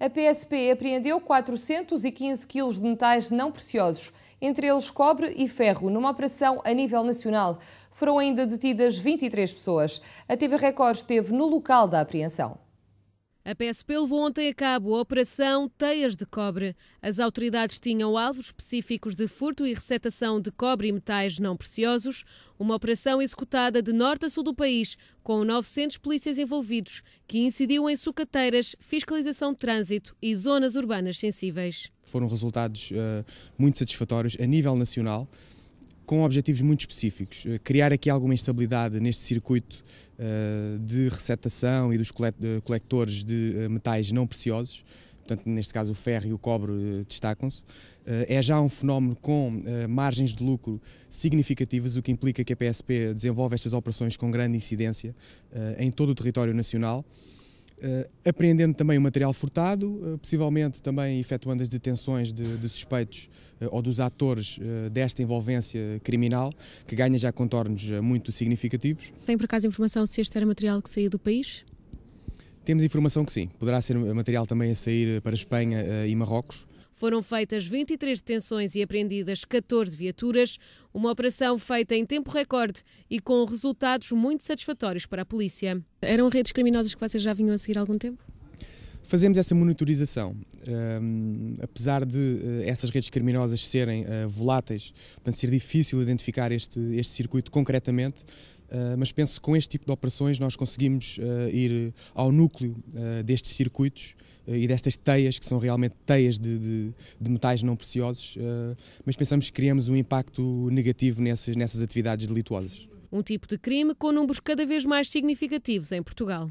A PSP apreendeu 415 quilos de metais não preciosos, entre eles cobre e ferro, numa operação a nível nacional. Foram ainda detidas 23 pessoas. A TV Record esteve no local da apreensão. A PSP levou ontem a cabo a Operação Teias de Cobre. As autoridades tinham alvos específicos de furto e recetação de cobre e metais não preciosos, uma operação executada de norte a sul do país, com 900 polícias envolvidos, que incidiu em sucateiras, fiscalização de trânsito e zonas urbanas sensíveis. Foram resultados uh, muito satisfatórios a nível nacional com objetivos muito específicos. Eh, criar aqui alguma instabilidade neste circuito eh, de recetação e dos coletores de eh, metais não preciosos, portanto, neste caso o ferro e o cobre destacam-se. É já um fenómeno com margens de lucro significativas, o que implica que a PSP desenvolve estas operações com grande incidência em todo o território nacional. Uh, apreendendo também o material furtado, uh, possivelmente também efetuando as detenções de, de suspeitos uh, ou dos atores desta envolvência criminal, que ganha já contornos muito significativos. Tem por acaso informação se este era material que saía do país? Temos informação que sim, poderá ser material também a sair para a Espanha e Marrocos foram feitas 23 detenções e apreendidas 14 viaturas, uma operação feita em tempo recorde e com resultados muito satisfatórios para a polícia. Eram redes criminosas que vocês já vinham a seguir há algum tempo? Fazemos essa monitorização, um, ehm, apesar de uh, essas redes criminosas serem uh, voláteis, portanto ser difícil identificar este, este circuito concretamente, uh, mas penso que com este tipo de operações nós conseguimos ir ao núcleo destes circuitos e destas teias, que são realmente teias de, de, de metais não preciosos, mas pensamos que criamos um impacto negativo nessas, nessas atividades delituosas. Um tipo de crime com números cada vez mais significativos em Portugal.